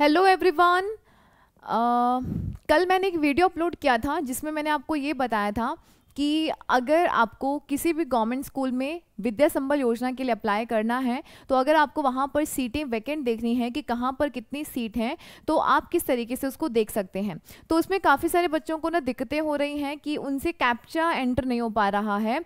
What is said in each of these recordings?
hello everyone uh, कल मैंने एक वीडियो अपलोड किया था जिसमें मैंने आपको ये बताया था कि अगर आपको किसी भी गवर्नमेंट स्कूल में विद्या संबल योजना के लिए अप्लाई करना है तो अगर आपको वहाँ पर सीटें वैकेंट देखनी है कि कहाँ पर कितनी सीट हैं तो आप किस तरीके से उसको देख सकते हैं तो उसमें काफ़ी सारे बच्चों को ना दिक्कतें हो रही हैं कि उनसे कैप्चा एंटर नहीं हो पा रहा है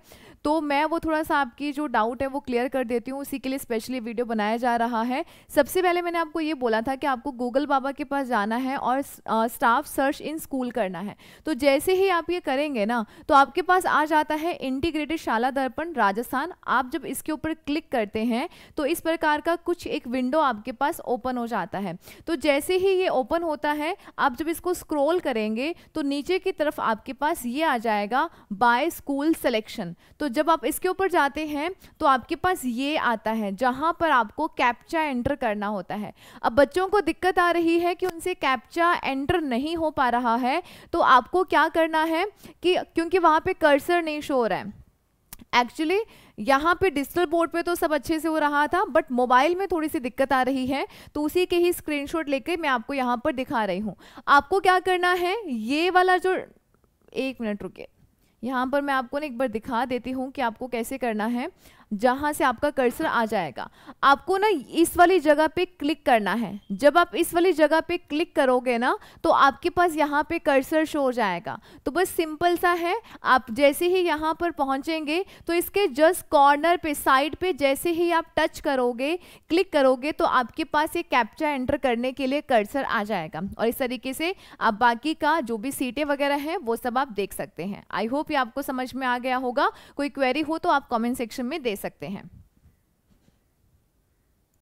तो मैं वो थोड़ा सा आपकी जो डाउट है वो क्लियर कर देती हूँ उसी के लिए स्पेशली वीडियो बनाया जा रहा है सबसे पहले मैंने आपको ये बोला था कि आपको गूगल बाबा के पास जाना है और स्टाफ सर्च इन स्कूल करना है तो जैसे ही आप ये करेंगे ना तो आपके पास आ जाता है इंटीग्रेटेड शाला दर्पण राजस्थान आप जब इसके ऊपर क्लिक करते हैं तो इस प्रकार का कुछ एक विंडो आपके पास ओपन हो जाता है तो जैसे ही ये ओपन होता है आप जब इसको स्क्रोल करेंगे तो नीचे की तरफ आपके पास ये आ जाएगा बाय स्कूल सिलेक्शन तो जब आप इसके ऊपर जाते हैं तो आपके पास ये आता है जहाँ पर आपको कैप्चा एंटर करना होता है अब बच्चों को दिक्कत आ रही है कि उनसे कैप्चा एंटर नहीं हो पा रहा है तो आपको क्या करना है कि क्योंकि वहाँ पे कर्सर नहीं शो हो रहा है एक्चुअली यहाँ पे डिजिटल बोर्ड पे तो सब अच्छे से हो रहा था बट मोबाइल में थोड़ी सी दिक्कत आ रही है तो उसी के ही स्क्रीनशॉट लेके मैं आपको यहाँ पर दिखा रही हूँ आपको क्या करना है ये वाला जो एक मिनट रुके यहाँ पर मैं आपको ना एक बार दिखा देती हूँ कि आपको कैसे करना है जहाँ से आपका कर्सर आ जाएगा आपको ना इस वाली जगह पे क्लिक करना है जब आप इस वाली जगह पे क्लिक करोगे ना तो आपके पास यहाँ पे कर्सर शो हो जाएगा तो बस सिंपल सा है आप जैसे ही यहाँ पर पहुँचेंगे तो इसके जस्ट कॉर्नर पे साइड पे जैसे ही आप टच करोगे क्लिक करोगे तो आपके पास ये कैप्चा एंटर करने के लिए कर्सर आ जाएगा और इस तरीके से आप बाकी का जो भी सीटें वगैरह हैं वो सब आप देख सकते हैं आई होप काफ़ी आपको समझ में आ गया होगा कोई क्वेरी हो तो आप कमेंट सेक्शन में दे सकते हैं